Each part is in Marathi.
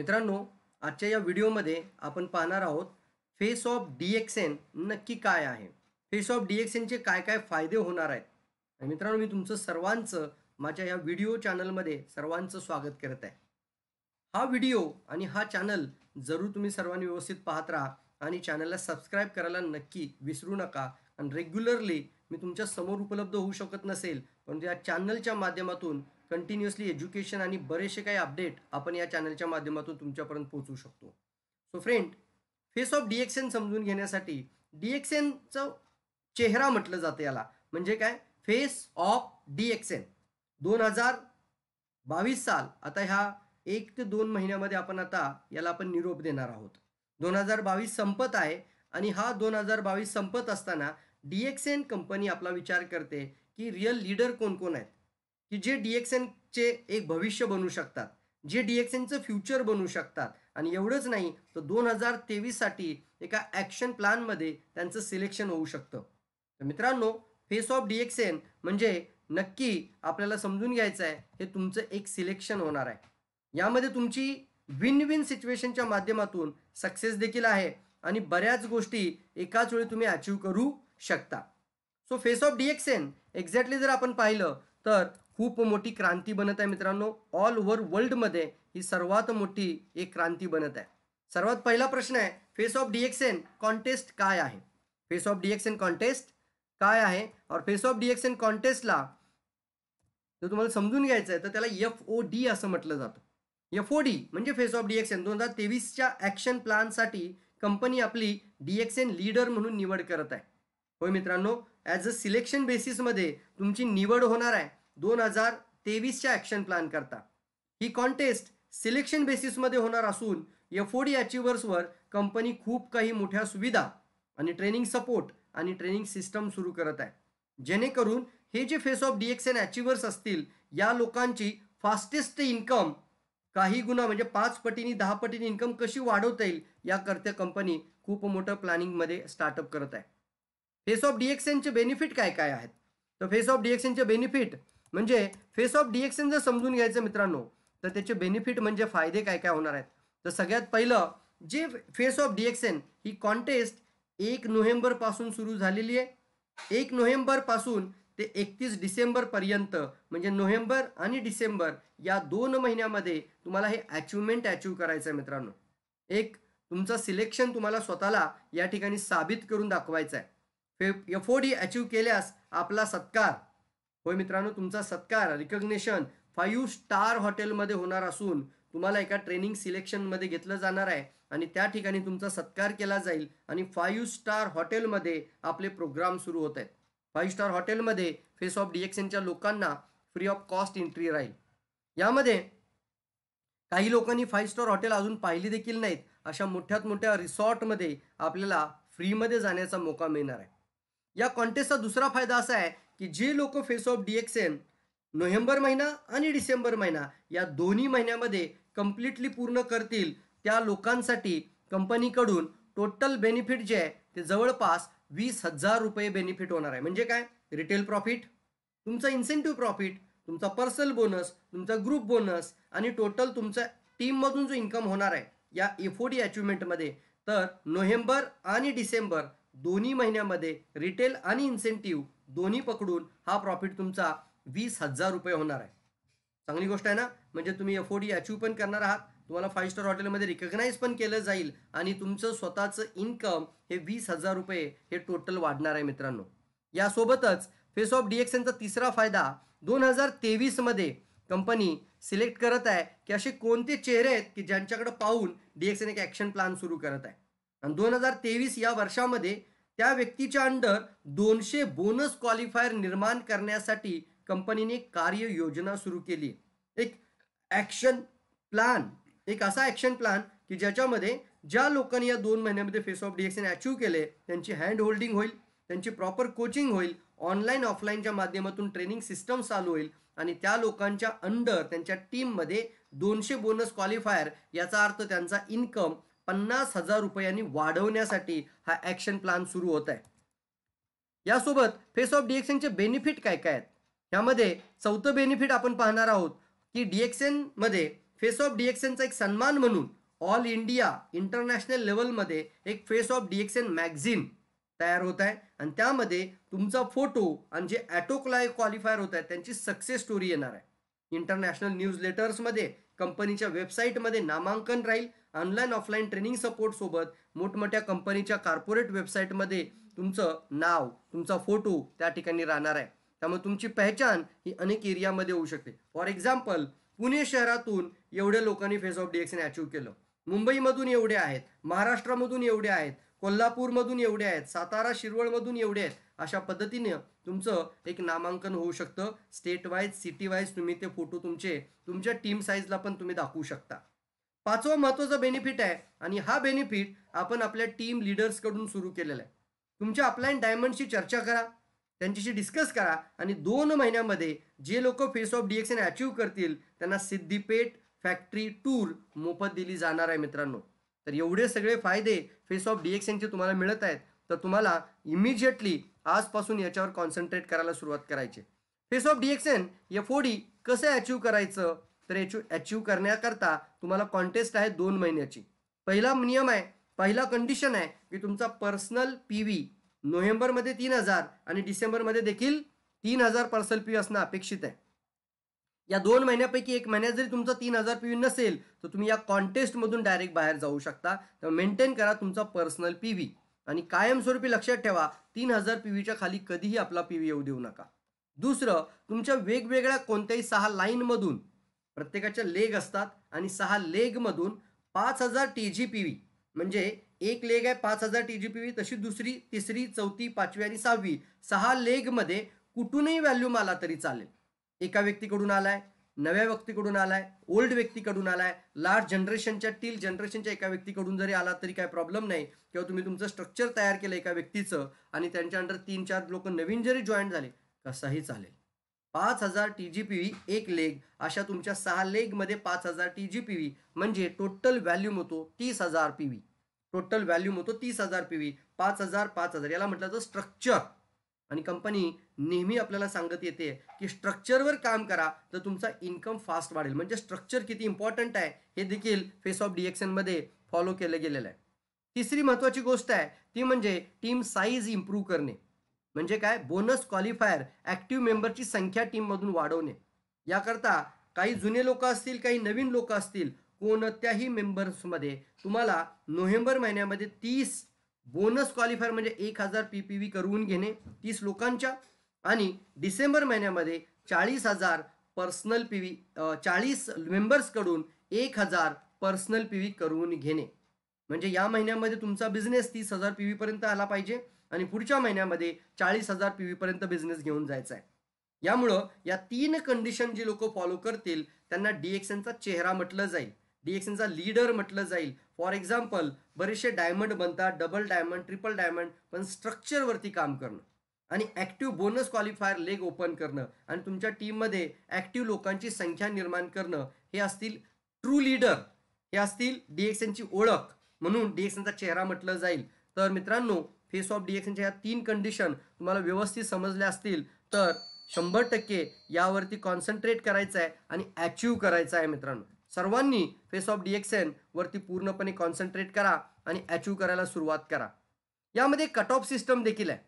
मित्रांनो आजच्या या व्हिडिओमध्ये आपण पाहणार आहोत face of D X N नक्की काय आहे फेस ऑफ डी एक्स एनचे काय काय फायदे होणार आहेत मित्रांनो मी तुमचं सर्वांचं माझ्या या व्हिडिओ चॅनलमध्ये सर्वांचं स्वागत करत आहे हा व्हिडिओ आणि हा चॅनल जरूर तुम्ही सर्वांनी व्यवस्थित पाहत राहा आणि चॅनलला सबस्क्राईब करायला नक्की विसरू नका आणि रेग्युलरली मी तुमच्या समोर उपलब्ध होऊ शकत नसेल परंतु या चॅनलच्या माध्यमातून कंटिन्युअसली एज्युकेशन आणि बरेचसे काही अपडेट आपण या चॅनलच्या माध्यमातून तुमच्यापर्यंत पोहोचू शकतो so friend face of D N समजून घेण्यासाठी डी एनचं चेहरा म्हटलं जातं याला म्हणजे काय फेस ऑफ डी एन दोन हजार बावीस साल आता ह्या एक ते दोन महिन्यामध्ये आपण आता याला आपण निरोप देणार आहोत दोन हजार बावीस संपत आहे आणि हा दोन हजार बावीस संपत असताना डी एक्स एन कंपनी आपला विचार करते की रिअल लीडर कोण कोण आहेत की जे डी एक्स एनचे एक भविष्य बनू शकतात जे डी एक्स एनचं फ्युचर बनू शकतात आणि एवढंच नाही तर दोन हजार तेवीससाठी एका ॲक्शन प्लॅनमध्ये त्यांचं सिलेक्शन होऊ शकतं तर मित्रांनो face of D X N म्हणजे नक्की आपल्याला समजून घ्यायचं आहे हे तुमचं एक सिलेक्शन होणार आहे यामध्ये तुमची विन विन सिच्युएशनच्या माध्यमातून सक्सेस देखील आहे आणि बऱ्याच गोष्टी एकाच वेळी तुम्ही अचीव करू शकता so face of D X N exactly जर आपण पाहिलं तर खूप मोठी क्रांती बनत आहे मित्रांनो ऑल ओव्हर वर्ल्डमध्ये ही सर्वात मोठी एक क्रांती बनत आहे सर्वात पहिला प्रश्न आहे फेस ऑफ डीएक्सएन कॉन्टेस्ट काय आहे फेस ऑफ डीएक्सएन कॉन्टेस्ट काय आहे और फेस ऑफ डीएक्सएन कॉन्टेस्टला जर तुम्हाला समजून घ्यायचं आहे तर त्याला एफ ओ डी असं म्हटलं जातं एफ ओ डी म्हणजे फेस ऑफ डीएक्सएन दोन हजार तेवीसच्या ॲक्शन प्लॅनसाठी कंपनी आपली डीएक्सएन लीडर म्हणून निवड करत आहे होय मित्रांनो ॲज अ सिलेक्शन बेसिसमध्ये तुमची निवड होणार आहे दोन हजार तेवीसच्या ऍक्शन प्लॅन करता ही कॉन्टेस्ट सिलेक्शन बेसिसमध्ये होणार असून एफोर्ड अचिव्हर्सवर कंपनी खूप काही मोठ्या सुविधा आणि ट्रेनिंग सपोर्ट आणि ट्रेनिंग सिस्टम सुरू करत आहे जेणेकरून हे जे face of D X N achievers असतील या लोकांची फास्टेस्ट इन्कम काही गुन्हा म्हणजे पाच पटीनी दहा पटीनी इन्कम कशी वाढवता येईल याकरता कंपनी खूप मोठं प्लॅनिंगमध्ये स्टार्टअप करत आहे फेस ऑफ डी एक्स एनचे बेनिफिट काय काय आहेत तर फेस ऑफ डी एक्स एनचे बेनिफिट म्हणजे फेस ऑफ डिएक्शन जर समजून घ्यायचं मित्रांनो तर त्याचे बेनिफिट म्हणजे फायदे काय काय होणार आहेत तर सगळ्यात पहिलं जे फेस ऑफ डिएक्शन ही कॉन्टेस्ट एक नोव्हेंबरपासून सुरू झालेली आहे एक नोव्हेंबरपासून ते एकतीस डिसेंबरपर्यंत म्हणजे नोव्हेंबर आणि डिसेंबर या दोन महिन्यामध्ये तुम्हाला हे अचिव्हमेंट अचीव करायचं आहे मित्रांनो एक तुमचं सिलेक्शन तुम्हाला स्वतःला या ठिकाणी साबित करून दाखवायचं आहे फे एफोर्ड डी केल्यास आपला सत्कार होय मित्रांनो तुमचा सत्कार रिकग्नेशन फाईव्ह स्टार हॉटेलमध्ये होणार असून तुम्हाला एका ट्रेनिंग सिलेक्शनमध्ये घेतलं जाणार आहे आणि त्या ठिकाणी तुमचा सत्कार केला जाईल आणि फाईव्ह स्टार हॉटेलमध्ये आपले प्रोग्राम सुरू होत आहेत फाईव्ह स्टार हॉटेलमध्ये फेस ऑफ डीएक्सएनच्या लोकांना फ्री ऑफ कॉस्ट एंट्री राहील यामध्ये काही लोकांनी फाईव्ह स्टार हॉटेल अजून पाहिली देखील नाहीत अशा मोठ्यात मोठ्या रिसॉर्टमध्ये आपल्याला फ्रीमध्ये जाण्याचा मोका मिळणार आहे या कॉन्टेस्टचा दुसरा फायदा असा आहे की जे लोक फेस ऑफ डीएक्सएन नोव्हेंबर महिना आणि डिसेंबर महिना या दोन्ही महिन्यामध्ये कम्प्लिटली पूर्ण करतील त्या लोकांसाठी कंपनीकडून टोटल बेनिफिट जे आहे ते जवळपास वीस हजार रुपये बेनिफिट होणार आहे म्हणजे काय रिटेल प्रॉफिट तुमचा इन्सेंटिव्ह प्रॉफिट तुमचा पर्सनल बोनस तुमचा ग्रुप बोनस आणि टोटल तुमचा टीममधून जो इन्कम होणार आहे या एफोडी अचिव्हमेंटमध्ये तर नोव्हेंबर आणि डिसेंबर दोन्ही महिन्यामध्ये रिटेल आणि इन्सेंटिव्ह दोन्ही पकडून हा प्रॉफिट तुमचा वीस हजार रुपये होणार आहे चांगली गोष्ट आहे ना म्हणजे तुम्ही एफ डी अचीव पण करणार आहात तुम्हाला फाईव्ह स्टार हॉटेलमध्ये रिकग्नाईज पण केलं जाईल आणि तुमचं स्वतःचं इन्कम हे वीस हजार रुपये हे टोटल वाढणार आहे मित्रांनो यासोबतच फेस ऑफ डी एक्सएनचा तिसरा फायदा दोन हजार तेवीसमध्ये कंपनी सिलेक्ट करत आहे की असे कोणते चेहरे आहेत की ज्यांच्याकडे पाहून डी एन एक ॲक्शन प्लॅन सुरू करत आहे आणि दोन हजार तेवीस या वर्षामध्ये त्या व्यक्तीच्या अंडर दोनशे बोनस क्वालिफायर निर्माण करण्यासाठी कंपनीने कार्ययोजना सुरू केली एक ॲक्शन प्लॅन एक असा ॲक्शन प्लॅन की ज्याच्यामध्ये ज्या लोकांनी या दोन महिन्यामध्ये फेस ऑफ डिएक्शन अचीव्ह केले त्यांची हँड होल्डिंग होईल त्यांची प्रॉपर कोचिंग होईल ऑनलाईन ऑफलाईनच्या माध्यमातून ट्रेनिंग सिस्टम चालू होईल आणि त्या लोकांच्या अंडर त्यांच्या टीममध्ये दोनशे बोनस क्वालिफायर याचा अर्थ त्यांचा इन्कम पन्नास हजार रुपयांनी वाढवण्यासाठी हा ॲक्शन प्लॅन सुरू होत आहे यासोबत फेस ऑफ डीएक्सएनचे बेनिफिट काय काय आहेत यामध्ये चौथं बेनिफिट आपण पाहणार आहोत की मध्ये फेस ऑफ डीएक्सएनचा एक सन्मान म्हणून ऑल इंडिया इंटरनॅशनल लेवलमध्ये एक फेस ऑफ डीएक्सएन मॅगझिन तयार होत आहे आणि त्यामध्ये तुमचा फोटो आणि जे ॲटोक्लाय क्वालिफायर होत आहे त्यांची सक्सेस स्टोरी येणार आहे इंटरनॅशनल न्यूज लेटर्समध्ये कंपनीच्या वेबसाईटमध्ये नामांकन राहील ऑनलाईन ऑफलाईन ट्रेनिंग सपोर्टसोबत मोठमोठ्या कंपनीच्या कार्पोरेट वेबसाईटमध्ये तुमचं नाव तुमचा फोटो त्या ठिकाणी राहणार आहे त्यामुळे तुमची पहचान ही अनेक एरियामध्ये होऊ शकते फॉर एक्झाम्पल पुणे शहरातून एवढ्या लोकांनी फेस ऑफ डीएक्सने अचीव केलं मुंबईमधून एवढे आहेत महाराष्ट्रामधून एवढे आहेत कोल्हापूरमधून एवढे आहेत सातारा शिरवळमधून एवढे आहेत अशा पद्धतीने तुमचं एक नामांकन होऊ शकतं स्टेट वाईज सिटी वाईज तुम्ही ते फोटो तुमचे तुमच्या टीम साईजला पण तुम्ही दाखवू शकता पाचवा महत्वाचा बेनिफिट आहे आणि हा बेनिफिट आपण आपल्या टीम लिडर्सकडून सुरू केलेला आहे तुमच्या अपलाईन डायमंडशी चर्चा करा त्यांच्याशी डिस्कस करा आणि दोन महिन्यामध्ये जे लोक face of DX achieve achieve करतील त्यांना सिद्धिपेठ फॅक्टरी टूर मोफत दिली जाणार आहे मित्रांनो तर एवढे सगळे फायदे फेस ऑफ डिएक्शनचे तुम्हाला मिळत आहेत तर तुम्हाला इमिजिएटली आजपासून याच्यावर कॉन्सन्ट्रेट करायला सुरुवात करायची face of DXN F O D कसं अचीव्ह करायचं तर याची अचीव करण्याकरता तुम्हाला कॉन्टेस्ट आहे दोन महिन्याची पहिला नियम आहे पहिला कंडिशन आहे की तुमचा पर्सनल पी व्ही नोव्हेंबरमध्ये तीन हजार आणि डिसेंबरमध्ये देखील तीन हजार पर्सनल पी असणं अपेक्षित आहे या दोन महिन्यापैकी एक महिन्यात जरी तुमचा तीन हजार पी व्ही नसेल तर तुम्ही या कॉन्टेस्टमधून डायरेक्ट बाहेर जाऊ शकता तर मेंटेन करा तुमचा पर्सनल पी व्ही आणि कायमस्वरूपी लक्षात ठेवा तीन हजार पी व्हीच्या खाली कधीही आपला पी व्ही येऊ देऊ नका दुसरं तुमच्या वेगवेगळ्या कोणत्याही सहा लाईनमधून प्रत्येकाच्या लेग असतात आणि सहा लेगमधून पाच हजार टी जी पी व्ही म्हणजे एक लेग आहे पाच हजार टी जी पी व्ही तशी दुसरी तिसरी चौथी पाचवी आणि सहावी सहा लेगमध्ये कुठूनही व्हॅल्यूम आला तरी चालेल एका व्यक्तीकडून आलाय नव्या व्यक्तीकडून आलाय ओल्ड व्यक्तीकडून आलाय लास्ट जनरेशनच्या टील जनरेशनच्या एका व्यक्तीकडून जरी आला तरी काय प्रॉब्लेम नाही किंवा तुम्ही तुमचं स्ट्रक्चर तयार केलं एका व्यक्तीचं आणि त्यांच्या अंडर तीन चार लोक नवीन जरी जॉईन झाले कसाही चालेल पाच हजार टी जी पी व्ही एक लेग अशा तुमच्या सहा लेगमध्ये पाच हजार टी जी पी व्ही म्हणजे टोटल व्हॅल्यूम होतो तीस हजार पी व्ही टोटल व्हॅल्यूम होतो तीस हजार पी व्ही पाच हजार पाच हजार याला म्हटलं तर स्ट्रक्चर आणि कंपनी नेहमी आपल्याला सांगत येते की स्ट्रक्चरवर काम करा तर तुमचा इन्कम फास्ट वाढेल म्हणजे स्ट्रक्चर किती इम्पॉर्टंट आहे हे देखील फेस ऑफ डिएक्शन मध्ये फॉलो केलं गेलेलं आहे तिसरी महत्त्वाची गोष्ट आहे ती म्हणजे टीम साईज इम्प्रूव्ह करणे म्हणजे काय बोनस क्वालिफायर ॲक्टिव्ह मेंबरची संख्या टीममधून वाढवणे याकरता काही जुने लोक असतील काही नवीन लोक असतील कोणत्याही मेंबर्समध्ये तुम्हाला नोव्हेंबर महिन्यामध्ये तीस बोनस क्वालिफायर म्हणजे एक हजार पी पी व्ही करवून घेणे तीस लोकांच्या आणि डिसेंबर महिन्यामध्ये चाळीस हजार पर्सनल पी व्ही चाळीस मेंबर्सकडून एक हजार पर्सनल पी व्ही करून घेणे म्हणजे या महिन्यामध्ये तुमचा बिझनेस तीस हजार पी व्हीपर्यंत आला पाहिजे आणि पुढच्या महिन्यामध्ये चाळीस हजार पी व्हीपर्यंत बिझनेस घेऊन जायचा आहे यामुळं या तीन कंडिशन जी लोक फॉलो करतील त्यांना डीएक्सएनचा एनचा चेहरा म्हटलं जाईल डीएक्सएनचा एनचा लीडर म्हटलं जाईल फॉर एक्झाम्पल बरेचसे डायमंड बनतात डबल डायमंड ट्रिपल डायमंड पण स्ट्रक्चरवरती काम करणं आणि active bonus qualifier leg open करणं आणि तुमच्या टीममध्ये ॲक्टिव्ह लोकांची संख्या निर्माण करणं हे असतील ट्रू लीडर हे असतील डीएक्सएनची ओळख म्हणून डीएक्सएनचा चेहरा म्हटलं जाईल तर मित्रांनो फेस ऑफ डिएक्शनच्या ह्या तीन कंडिशन तुम्हाला व्यवस्थित समजल्या असतील तर शंभर टक्के यावरती कॉन्सन्ट्रेट करायचं आहे आणि अचीव करायचं आहे मित्रांनो सर्वांनी फेस ऑफ डिएक्सेन वरती पूर्णपणे कॉन्सन्ट्रेट करा आणि अचीव करायला सुरुवात करा यामध्ये कट ऑफ सिस्टम देखील आहे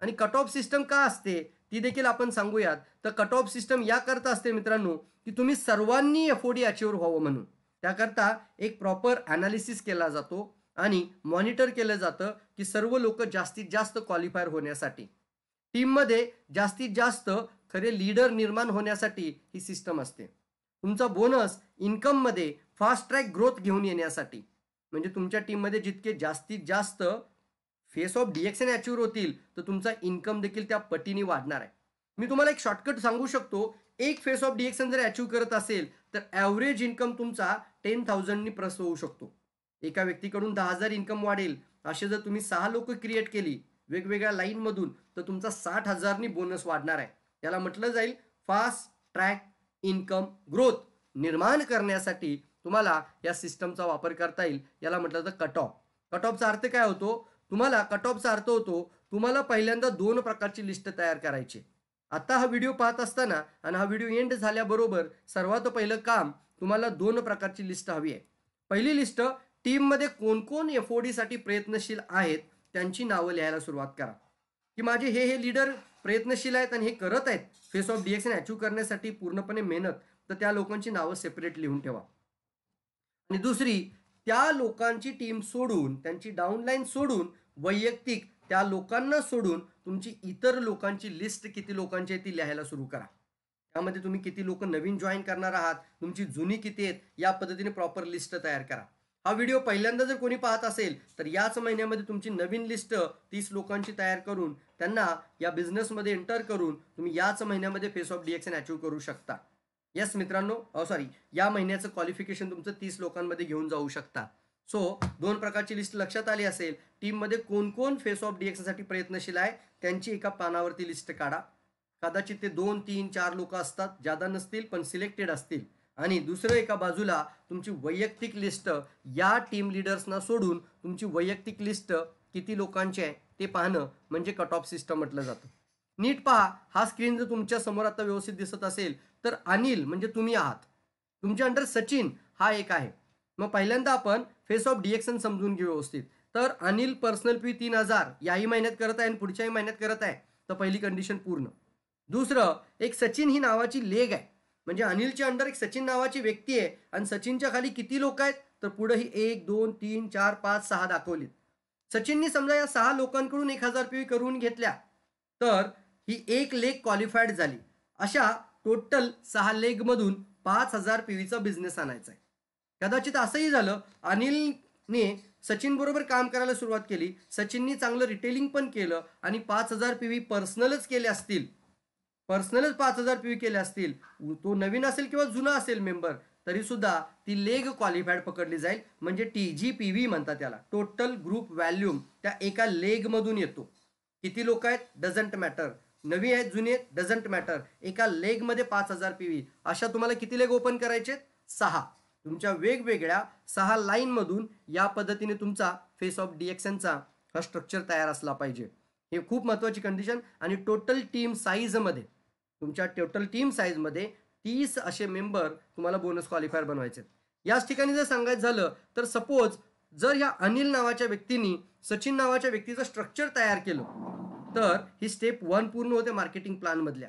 आणि कट ऑफ सिस्टम का असते ती देखील आपण सांगूयात तर कट ऑफ सिस्टम याकरता असते मित्रांनो की तुम्ही सर्वांनी एफ ओ डी अचीवर व्हावं म्हणून त्याकरता एक प्रॉपर ॲनालिसिस केला जातो आणि मॉनिटर केलं जातं की सर्व लोक जास्तीत जास्त क्वालिफायर होण्यासाठी टीममध्ये जास्तीत जास्त खरे लीडर निर्माण होण्यासाठी ही सिस्टम असते तुमचा बोनस इन्कममध्ये फास्ट ट्रॅक ग्रोथ घेऊन येण्यासाठी म्हणजे तुमच्या टीममध्ये जितके जास्तीत जास्त फेस ऑफ डिएक्शन अचीव्ह होतील तर तुमचा इन्कम देखील त्या पटीने वाढणार आहे मी तुम्हाला एक शॉर्टकट सांगू शकतो एक फेस ऑफ डिएक्शन जर अचीव्ह करत असेल तर ॲव्हरेज इन्कम तुमचा टेन थाउजंडनी प्रस होऊ शकतो एका व्यक्तीकडून दहा हजार इन्कम वाढेल असे जर तुम्ही सहा लोक क्रिएट केली वेगवेगळ्या लाईनमधून तर तुमचा साठ हजारनी बोनस वाढणार आहे त्याला म्हटलं जाईल फास्ट ट्रॅक इन्कम ग्रोथ निर्माण करण्यासाठी तुम्हाला या सिस्टमचा वापर करता येईल याला म्हटलं तर कट ऑफ कट ऑफचा अर्थ काय होतो तुम्हाला कट ऑफचा अर्थ होतो तुम्हाला पहिल्यांदा दोन प्रकारची लिस्ट तयार करायची आता हा व्हिडिओ पाहत असताना आणि हा व्हिडिओ एंड झाल्याबरोबर सर्वात पहिलं काम तुम्हाला दोन प्रकारची लिस्ट हवी आहे पहिली लिस्ट टीममध्ये कोणकोण कोण एफ ओ प्रयत्नशील आहेत त्यांची नावं लिहायला सुरुवात करा की माझे हे हे लीडर प्रयत्नशील आहेत आणि हे करत आहेत फेस ऑफ डीएक्सन अचीव करण्यासाठी पूर्णपणे मेहनत तर त्या लोकांची नावं सेपरेट लिहून ठेवा आणि दुसरी त्या लोकांची टीम सोडून त्यांची डाऊनलाईन सोडून वैयक्तिक त्या लोकांना सोडून तुमची इतर लोकांची लिस्ट किती लोकांची आहे ती लिहायला सुरू करा त्यामध्ये तुम्ही किती लोक नवीन जॉईन करणार आहात तुमची जुनी किती आहेत या पद्धतीने प्रॉपर लिस्ट तयार करा हा व्हिडिओ पहिल्यांदा जर कोणी पाहत असेल तर याच महिन्यामध्ये तुमची नवीन लिस्ट तीस लोकांची तयार करून त्यांना या बिझनेसमध्ये एंटर करून तुम्ही याच महिन्यामध्ये फेस ऑफ डीएक्सन अचीव करू शकता येस मित्रांनो सॉरी या महिन्याचं क्वालिफिकेशन तुमचं तीस लोकांमध्ये घेऊन जाऊ शकता सो दोन प्रकारची लिस्ट लक्षात आली असेल टीममध्ये कोण कोण फेस ऑफ साठी प्रयत्नशील आहे त्यांची एका पानावरती लिस्ट काढा कदाचित ते दोन तीन चार लोक असतात जादा नसतील पण सिलेक्टेड असतील आणि दुसरं एका बाजूला तुमची वैयक्तिक लिस्ट या टीम लिडर्सना सोडून तुमची वैयक्तिक लिस्ट किती लोकांची आहे ते पाहणं म्हणजे कट ऑफ सिस्टम म्हटलं जातं नीट पहा हा स्क्रीन जर तुमच्या समोर आता व्यवस्थित दिसत असेल तर अनिल म्हणजे तुम्ही आहात तुमच्या अंडर सचिन हा एक आहे मग पहिल्यांदा आपण फेस ऑफ डिएक्शन समजून घेऊ व्यवस्थित तर अनिल पर्सनल फी तीन हजार याही महिन्यात करत आहे आणि पुढच्याही महिन्यात करत आहे तर पहिली कंडिशन पूर्ण दुसरं एक सचिन ही नावाची लेग आहे म्हणजे अनिलच्या अंडर एक सचिन नावाची व्यक्ती आहे आणि सचिनच्या खाली किती लोक आहेत तर पुढे ही एक दोन तीन चार पाच सहा दाखवलीत सचिननी समजा या सहा लोकांकडून एक हजार पी करून घेतल्या तर ही एक लेग क्वालिफाईड झाली अशा टोटल सहा लेगमधून पाच हजार पीव्हीचा बिझनेस आणायचा आहे कदाचित असंही झालं अनिलने सचिनबरोबर काम करायला सुरुवात केली सचिननी चांगलं रिटेलिंग पण केलं आणि पाच हजार पी व्ही पर्सनलच केले असतील पर्सनलच पाच हजार पी केले असतील तो नवीन असेल किंवा जुना असेल मेंबर तरी ती लेग क्वालिफाईड पकडली जाईल म्हणजे टी जी पी व्ही म्हणतात त्याला टोटल ग्रुप व्हॅल्यूम त्या एका लेगमधून येतो किती लोक आहेत डझंट मॅटर नवी आहेत जुनी आहेत डझंट मॅटर एका लेगमध्ये पाच हजार पी व्ही अशा तुम्हाला किती लेग ओपन करायचे सहा तुमच्या वेगवेगळ्या सहा लाईनमधून या पद्धतीने तुमचा फेस ऑफ डी एनचा हा स्ट्रक्चर तयार असला पाहिजे हे खूप महत्त्वाची कंडिशन आणि टोटल टीम साईजमध्ये तुमच्या टोटल टीम साईजमध्ये तीस असे मेंबर तुम्हाला बोनस क्वालिफायर बनवायचे याच ठिकाणी जर सांगायचं झालं तर सपोज जर ह्या अनिल नावाच्या व्यक्तींनी सचिन नावाच्या व्यक्तीचं स्ट्रक्चर तयार केलं तर ही स्टेप वन पूर्ण होते मार्केटिंग प्लॅनमधल्या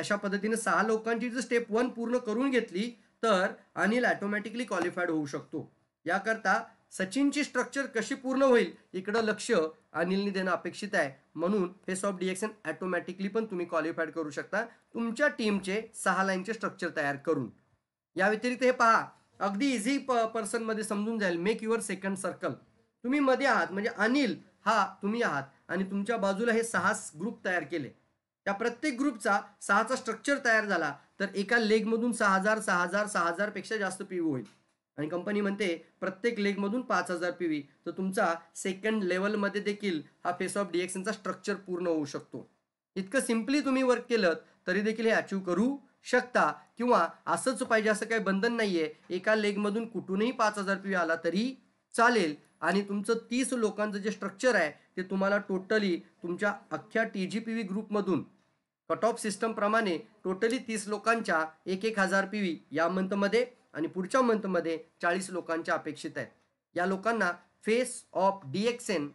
तशा पद्धतीने सहा लोकांची जर स्टेप वन पूर्ण करून घेतली तर अनिल ॲटोमॅटिकली क्वालिफाईड होऊ शकतो याकरता सचिनची स्ट्रक्चर कशी पूर्ण होईल इकडं लक्ष अनिलने देणं अपेक्षित आहे म्हणून फेस ऑफ डिएक्शन ॲटोमॅटिकली पण तुम्ही क्वालिफाईड करू शकता तुमच्या टीमचे सहा लाईनचे स्ट्रक्चर तयार करून या व्यतिरिक्त हे पहा अगदी इझी प मध्ये समजून जाईल मेक युअर सेकंड सर्कल तुम्ही मध्ये आहात म्हणजे अनिल हा तुम्ही आहात आणि तुमच्या बाजूला हे सहा ग्रुप तयार केले त्या प्रत्येक ग्रुपचा सहाचा स्ट्रक्चर तयार झाला तर एका लेगमधून सहा हजार सहा हजार सहा हजारपेक्षा जास्त पी होईल आणि कंपनी म्हणते प्रत्येक लेगमधून पाच हजार पी व्ही तर तुमचा सेकंड लेवलमध्ये देखील हा फेस ऑफ डीएक्सनचा स्ट्रक्चर पूर्ण होऊ शकतो इतकं सिम्पली तुम्ही वर्क केलं तरी देखील हे अचीव करू शकता किंवा असंच पाहिजे असं काही बंधन नाही आहे एका लेगमधून कुठूनही पाच हजार पी आला तरी चालेल आणि तुमचं तीस लोकांचं जे स्ट्रक्चर आहे ते तुम्हाला टोटली तुमच्या अख्ख्या टी जी पी व्ही ग्रुपमधून कट ऑफ सिस्टमप्रमाणे टोटली तीस लोकांच्या एक एक हजार पी व्ही या मंथमध्ये आणि पुढच्या मंथमध्ये चाळीस लोकांच्या अपेक्षित आहेत या लोकांना face of D X N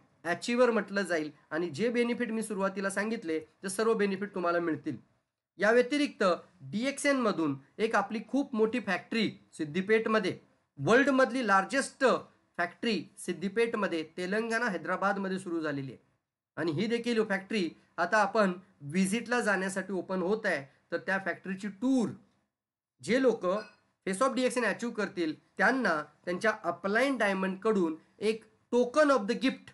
म्हटलं जाईल आणि जे बेनिफिट मी सुरुवातीला सांगितले ते सर्व बेनिफिट तुम्हाला मिळतील या व्यतिरिक्त डी एक्स एनमधून एक आपली खूप मोठी फॅक्टरी सिद्धिपेठमध्ये वर्ल्डमधली लार्जेस्ट फॅक्टरी सिद्धिपेठमध्ये तेलंगणा हैदराबादमध्ये सुरू झालेली आहे आणि ही देखील फॅक्टरी आता आपण व्हिजिटला जाण्यासाठी ओपन होत आहे तर त्या फॅक्टरीची टूर जे लोक फेस ऑफ डिएक्शन अचीव करतील त्यांना त्यांच्या अपलाईन डायमंडकडून एक टोकन ऑफ द गिफ्ट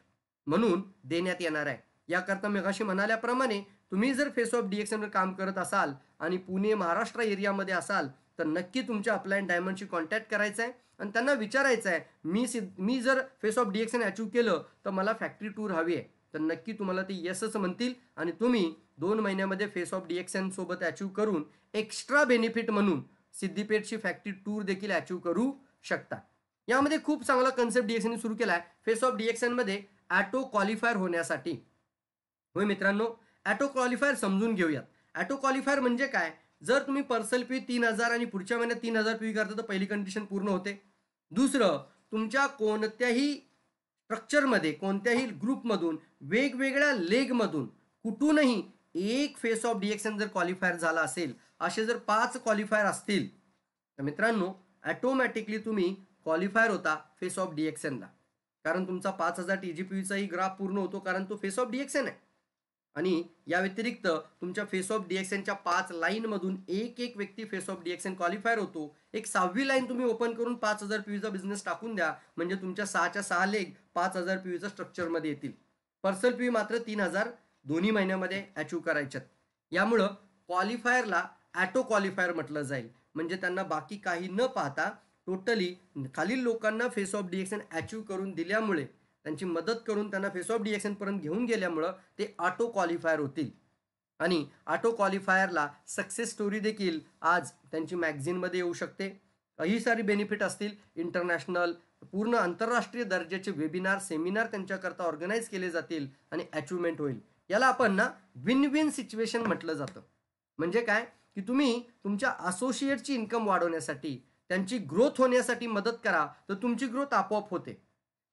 म्हणून देण्यात येणार आहे याकरता मेघाशी म्हणाल्याप्रमाणे तुम्ही जर फेस ऑफ डिएक्शनवर काम करत असाल आणि पुणे महाराष्ट्र एरियामध्ये असाल तर नक्की तुमच्या अपलाईन डायमंडशी कॉन्टॅक्ट करायचा आहे आणि त्यांना विचारायचं आहे मी सिद्ध मी जर फेस ऑफ डिएक्शन अचीव केलं तर मला फॅक्टरी टूर हवी आहे तर नक्की तुम्हाला ते येसच म्हणतील आणि तुम्ही दोन महिन्यामध्ये फेस ऑफ डिएक्शनसोबत अचीव करून एक्स्ट्रा बेनिफिट म्हणून सिद्धीपेठची फॅक्टरी टूर देखील अचीव करू शकता यामध्ये खूप चांगला कन्सेप्ट डीएक्सन सुरू केला आहे फेस ऑफ डीएक्सएनमध्ये ॲटो क्वालिफायर होण्यासाठी होय मित्रांनो ॲटो क्वालिफायर समजून घेऊयात ॲटो क्वालिफायर म्हणजे काय जर तुम्ही पर्सल पी तीन हजार आणि पुढच्या महिन्यात तीन हजार पी करता तर पहिली कंडिशन पूर्ण होते दुसरं तुमच्या कोणत्याही स्ट्रक्चरमध्ये कोणत्याही ग्रुपमधून वेगवेगळ्या लेगमधून कुठूनही एक फेस ऑफ डिएक्शन जर क्वालिफायर झाला असेल असे जर पाच क्वालिफायर असतील तर मित्रांनो ॲटोमॅटिकली तुम्ही क्वालिफायर होता फेस ऑफ डिएक्शनला कारण तुमचा पाच हजार टी जी पी ग्राफ पूर्ण होतो कारण तो फेस ऑफ डिएक्शन आहे आणि या व्यतिरिक्त तुमच्या फेस ऑफ डिएक्शनच्या पाच लाईनमधून एक एक व्यक्ती फेस ऑफ डिएक्शन क्वालिफायर होतो एक सहावी लाईन तुम्ही ओपन करून पाच हजार पी बिझनेस टाकून द्या म्हणजे तुमच्या सहाच्या सहा लेग पाच हजार पी स्ट्रक्चरमध्ये येतील पर्सनल पी मात्र तीन हजार दोन्ही महिन्यामध्ये अचीव करायच्यात यामुळं क्वालिफायरला ॲटो क्वालिफायर म्हटलं जाईल म्हणजे त्यांना बाकी काही न पाहता टोटली खालील लोकांना फेस ऑफ डिएक्शन अचीव करून दिल्यामुळे त्यांची मदत करून त्यांना फेस ऑफ डिएक्शनपर्यंत घेऊन गेल्यामुळं ते ऑटो क्वालिफायर होतील आणि ऑटो क्वालिफायरला सक्सेस स्टोरी देखील आज त्यांची मॅगझिनमध्ये येऊ शकते ही सारी बेनिफिट असतील इंटरनॅशनल पूर्ण आंतरराष्ट्रीय दर्जाचे वेबिनार सेमिनार त्यांच्याकरता ऑर्गनाईज केले जातील आणि अचिव्हमेंट होईल याला आपण ना विन विन सिच्युएशन म्हटलं जातं म्हणजे काय की तुम्ही तुमच्या असोसिएटची इन्कम वाढवण्यासाठी त्यांची ग्रोथ होण्यासाठी मदत करा तर तुमची ग्रोथ आपोआप होते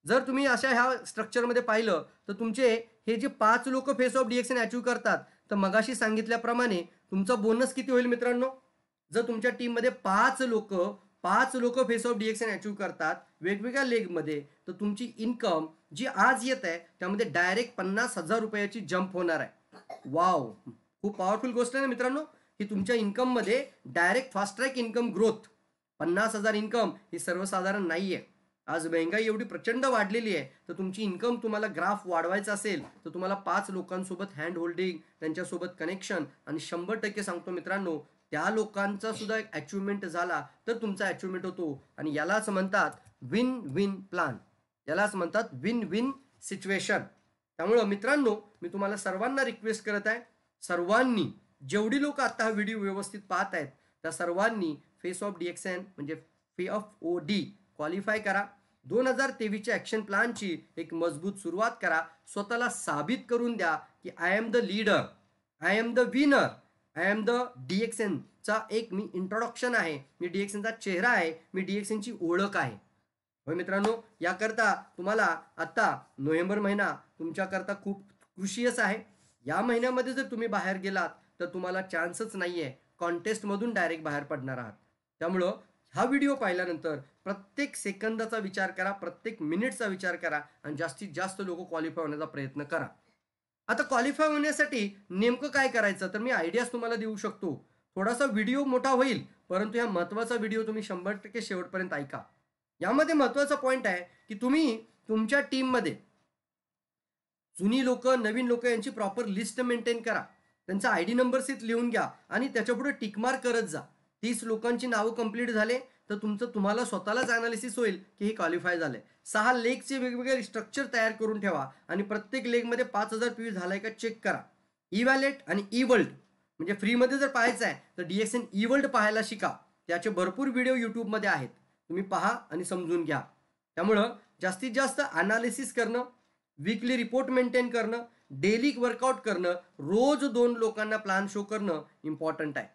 जर तुम्ही अशा ह्या स्ट्रक्चरमध्ये पाहिलं तर तुमचे हे जे पाच लोक फेस ऑफ डिएक्शन अचीव करतात तर मगाशी सांगितल्याप्रमाणे तुमचा बोनस किती होईल मित्रांनो जर तुमच्या टीममध्ये पाच लोक पाच लोक फेस ऑफ डिएक्शन अचीव्ह करतात वेगवेगळ्या लेगमध्ये तर तुमची इन्कम जी आज येत आहे त्यामध्ये डायरेक्ट पन्नास हजार रुपयाची जंप होणार आहे वाव खूप पॉवरफुल गोष्ट आहे ना मित्रांनो की तुमच्या इन्कममध्ये direct fast track income growth पन्नास हजार इन्कम ही सर्वसाधारण नाही आहे आज महंगाई एवढी प्रचंड वाढलेली आहे तर तुमची इन्कम तुम्हाला ग्राफ वाढवायचा असेल तर तुम्हाला पाच लोकांसोबत हँड होल्डिंग त्यांच्यासोबत कनेक्शन आणि शंभर टक्के सांगतो मित्रांनो त्या लोकांचा सुद्धा एक अचीवमेंट झाला तर तुमचा अचीवमेंट होतो आणि यालाच म्हणतात विन विन प्लान यालाच म्हणतात विन विन सिच्युएशन त्यामुळं मित्रांनो मी तुम्हाला सर्वांना रिक्वेस्ट करत आहे सर्वांनी जेवढी लोक आत्ता हा व्हिडिओ व्यवस्थित पाहत आहेत त्या सर्वांनी face of D X N म्हणजे फे ऑफ ओ डी क्वालिफाय करा दोन हजार तेवीसच्या ॲक्शन प्लानची एक मजबूत सुरुवात करा स्वतःला साबित करून द्या की I am the leader I am the winner I am the D X एक मी इंट्रोडक्शन आहे मी डी चेहरा आहे मी डी ओळख आहे होय मित्रांनो याकरता तुम्हाला आत्ता नोव्हेंबर महिना तुमच्याकरता खूप कृषीयस आहे या महिन्यामध्ये जर तुम्ही बाहेर गेलात तर तुम्हाला चान्सच नाही आहे कॉन्टेस्टमधून डायरेक्ट बाहेर पडणार आहात त्यामुळं हा व्हिडिओ पाहिल्यानंतर प्रत्येक सेकंदाचा विचार करा प्रत्येक मिनिटचा विचार करा आणि जास्तीत जास्त लोक क्वालिफाय होण्याचा प्रयत्न करा आता क्वालिफाय होण्यासाठी नेमकं काय करायचं तर मी आयडियाज तुम्हाला देऊ शकतो थोडासा व्हिडिओ मोठा होईल परंतु ह्या महत्त्वाचा व्हिडिओ तुम्ही शंभर टक्के शेवटपर्यंत ऐका यामध्ये महत्त्वाचा पॉईंट आहे की तुम्ही तुमच्या टीममध्ये जुनी लोक नवीन लोक यांची प्रॉपर लिस्ट मेंटेन करा त्यांचा आय डी नंबरसित लिहून घ्या आणि त्याच्यापुढे टिकमार करत जा तीस लोकांची नावं कंप्लीट झाले तर तुमचं तुम्हाला स्वतःलाच ॲनालिसिस होईल की हे क्वालिफाय झालंय सहा लेगचे वेगवेगळे स्ट्रक्चर तयार करून ठेवा आणि प्रत्येक लेगमध्ये पाच हजार पी झालाय का चेक करा इव्हॅलेट आणि ई वर्ल्ड म्हणजे फ्रीमध्ये जर पाहायचं आहे तर D S N E world पाहायला शिका त्याचे भरपूर व्हिडिओ यूट्यूबमध्ये आहेत तुम्ही पहा आणि समजून घ्या त्यामुळं जास्तीत जास्त अनालिसिस करणं वीकली रिपोर्ट मेंटेन करणं डेली वर्कआउट करणं रोज दोन लोकांना प्लान शो करणं इम्पॉर्टंट आहे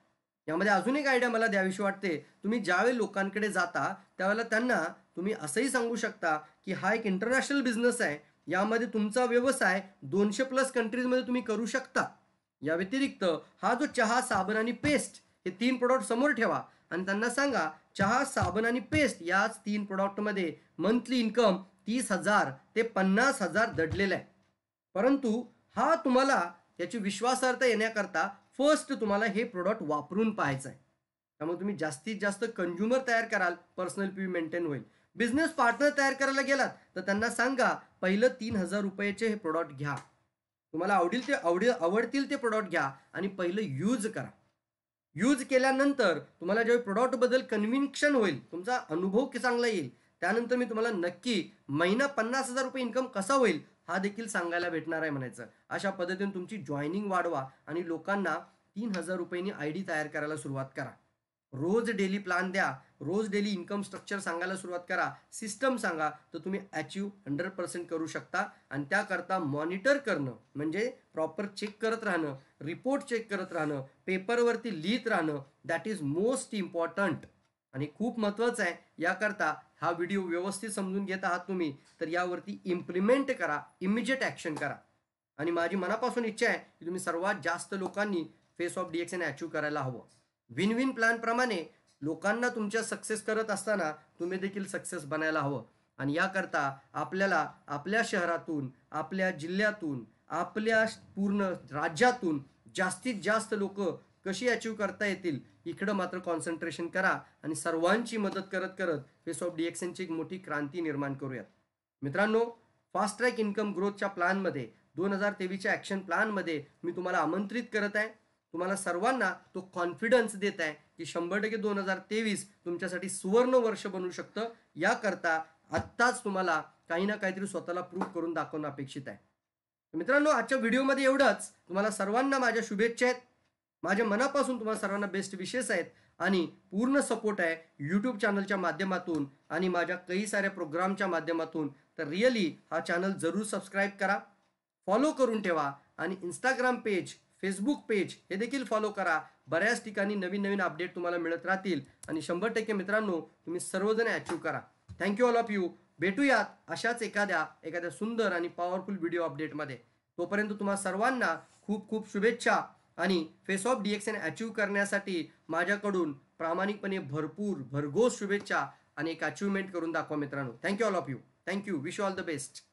यामध्ये अजून एक आयडिया मला द्यावीशी वाटते तुम्ही ज्यावेळी लोकांकडे जाता त्यावेळेला त्यांना तुम्ही असंही सांगू शकता की हा एक इंटरनॅशनल बिझनेस आहे यामध्ये तुमचा व्यवसाय दोनशे प्लस कंट्रीजमध्ये तुम्ही करू शकता या व्यतिरिक्त हा जो चहा साबण आणि पेस्ट हे तीन प्रोडक्ट समोर ठेवा आणि त्यांना सांगा चहा साबण आणि पेस्ट याच तीन प्रोडक्टमध्ये मंथली इन्कम तीस हजार ते पन्नास हजार दडलेलं आहे परंतु हा तुम्हाला याची विश्वासार्हता येण्याकरता फर्स्ट तुम्हाला हे प्रोडक्ट वापरून पाहायचं आहे त्यामुळे तुम्ही जास्तीत जास्त कंझ्युमर तयार कराल पर्सनल पी मेंटेन होईल बिझनेस पार्टनर तयार करायला गेलात तर त्यांना सांगा पहिलं तीन हजार रुपयाचे हे प्रोडक्ट घ्या तुम्हाला आवडील ते आवडी आवडतील ते प्रोडक्ट घ्या आणि पहिलं यूज करा यूज केल्यानंतर तुम्हाला ज्यावेळी प्रोडक्टबद्दल कन्व्हिन्शन होईल तुमचा अनुभव चांगला येईल त्यानंतर मी तुम्हाला नक्की महिना पन्नास हजार रुपये इन्कम कसा होईल हा देखील सांगायला भेटणार आहे म्हणायचं अशा पद्धतीने तुमची जॉईनिंग वाढवा आणि लोकांना तीन हजार रुपयांनी आय डी तयार करायला सुरुवात करा रोज डेली प्लान द्या रोज डेली इन्कम स्ट्रक्चर सांगायला सुरुवात करा सिस्टम सांगा तर तुम्ही अचीव हंड्रेड पर्सेंट करू शकता आणि त्याकरता मॉनिटर करणं म्हणजे प्रॉपर चेक करत राहणं रिपोर्ट चेक करत राहणं पेपरवरती लिहित राहणं दॅट इज मोस्ट इम्पॉर्टंट आणि खूप महत्त्वाचं आहे याकरता हा व्हिडिओ व्यवस्थित समजून घेत आहात तुम्ही तर यावरती इम्प्लिमेंट करा इमिजिएट ॲक्शन करा आणि माझी मनापासून इच्छा आहे की तुम्ही सर्वात जास्त लोकांनी face of D N achieve करायला हवं विन विन प्लॅनप्रमाणे लोकांना तुमच्या सक्सेस करत असताना तुम्ही देखील सक्सेस बनायला हवं आणि याकरता आपल्याला आपल्या शहरातून आपल्या जिल्ह्यातून आपल्या पूर्ण राज्यातून जास्तीत जास्त लोक कशी अचीव करता येतील इकडं मात्र कॉन्सन्ट्रेशन करा आणि सर्वांची मदत करत करत फेस ऑफ डीएक्सएनची एक मोठी क्रांती निर्माण करूयात मित्रांनो फास्ट ट्रॅक इन्कम ग्रोथच्या प्लॅनमध्ये दोन हजार तेवीसच्या ॲक्शन प्लॅनमध्ये मी तुम्हाला आमंत्रित करत आहे तुम्हाला सर्वांना तो कॉन्फिडन्स देत आहे की शंभर टक्के दोन हजार तेवीस तुमच्यासाठी सुवर्ण वर्ष बनू शकतं याकरता आत्ताच तुम्हाला काही ना काहीतरी स्वतःला प्रूव्ह करून दाखवणं अपेक्षित आहे मित्रांनो आजच्या व्हिडिओमध्ये एवढंच तुम्हाला सर्वांना माझ्या शुभेच्छा आहेत माझ्या मनापासून तुम्हाला सर्वांना बेस्ट विशेष आहेत आणि पूर्ण सपोर्ट आहे यूट्यूब चॅनलच्या माध्यमातून आणि माझ्या काही साऱ्या प्रोग्रामच्या माध्यमातून तर रिअली हा चॅनल जरूर सबस्क्राईब करा फॉलो करून ठेवा आणि इंस्टाग्राम पेज फेसबुक पेज हे देखील फॉलो करा बऱ्याच ठिकाणी नवीन नवीन अपडेट तुम्हाला मिळत राहतील आणि शंभर टक्के मित्रांनो तुम्ही सर्वजण अचीव करा थँक्यू ऑल ऑफ यू भेटूयात अशाच एखाद्या एखाद्या सुंदर आणि पॉवरफुल व्हिडिओ अपडेटमध्ये तोपर्यंत तुम्हाला सर्वांना खूप खूप शुभेच्छा आणि फेस ऑफ डी अचीव करण्यासाठी माझ्याकडून प्रामाणिकपणे भरपूर भरघोस शुभेच्छा आणि एक अचीवमेंट करून दाखवा मित्रांनो thank you all of you thank you wish all the best